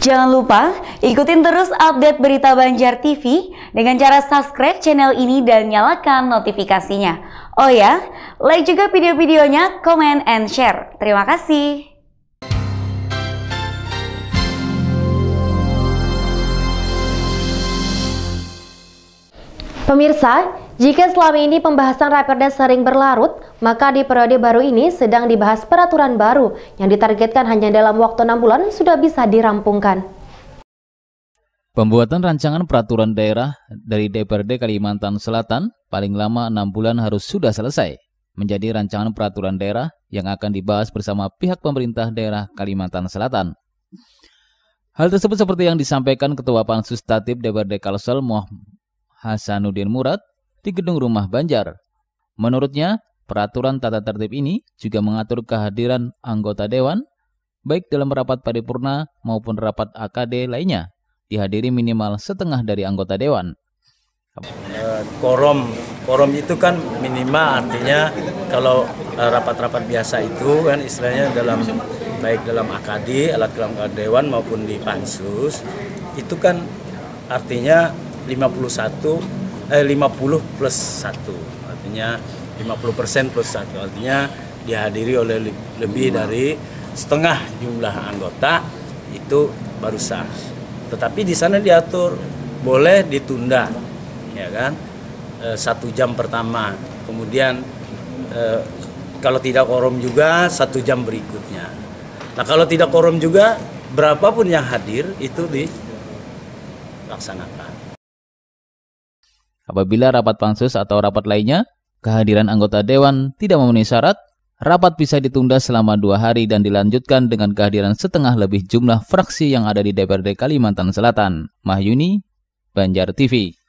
Jangan lupa ikutin terus update berita Banjar TV dengan cara subscribe channel ini dan nyalakan notifikasinya. Oh ya, like juga video-videonya, comment and share. Terima kasih. Pemirsa, jika selama ini pembahasan Raperda sering berlarut, maka di periode baru ini sedang dibahas peraturan baru yang ditargetkan hanya dalam waktu 6 bulan sudah bisa dirampungkan. Pembuatan rancangan peraturan daerah dari DPRD Kalimantan Selatan paling lama 6 bulan harus sudah selesai menjadi rancangan peraturan daerah yang akan dibahas bersama pihak pemerintah daerah Kalimantan Selatan. Hal tersebut seperti yang disampaikan Ketua Pansus Tatib DPRD Kalsel Moh Hasanuddin Murad di gedung rumah Banjar. Menurutnya, peraturan tata tertib ini juga mengatur kehadiran anggota dewan, baik dalam rapat paripurna maupun rapat AKD lainnya, dihadiri minimal setengah dari anggota dewan. Korom, eh, korom itu kan minimal artinya kalau eh, rapat-rapat biasa itu kan istilahnya dalam baik dalam AKD, alat kelengkapan dewan maupun di pansus itu kan artinya 51 eh, 50 plus 1 artinya 50% plus 1 artinya dihadiri oleh lebih dari setengah jumlah anggota itu baru sah tetapi di sana diatur boleh ditunda ya kan e, satu jam pertama kemudian e, kalau tidak korum juga satu jam berikutnya nah kalau tidak korum juga berapapun yang hadir itu dilaksanakan Apabila rapat pansus atau rapat lainnya, kehadiran anggota dewan tidak memenuhi syarat, rapat bisa ditunda selama dua hari dan dilanjutkan dengan kehadiran setengah lebih jumlah fraksi yang ada di DPRD Kalimantan Selatan. Mahyuni, Banjar TV.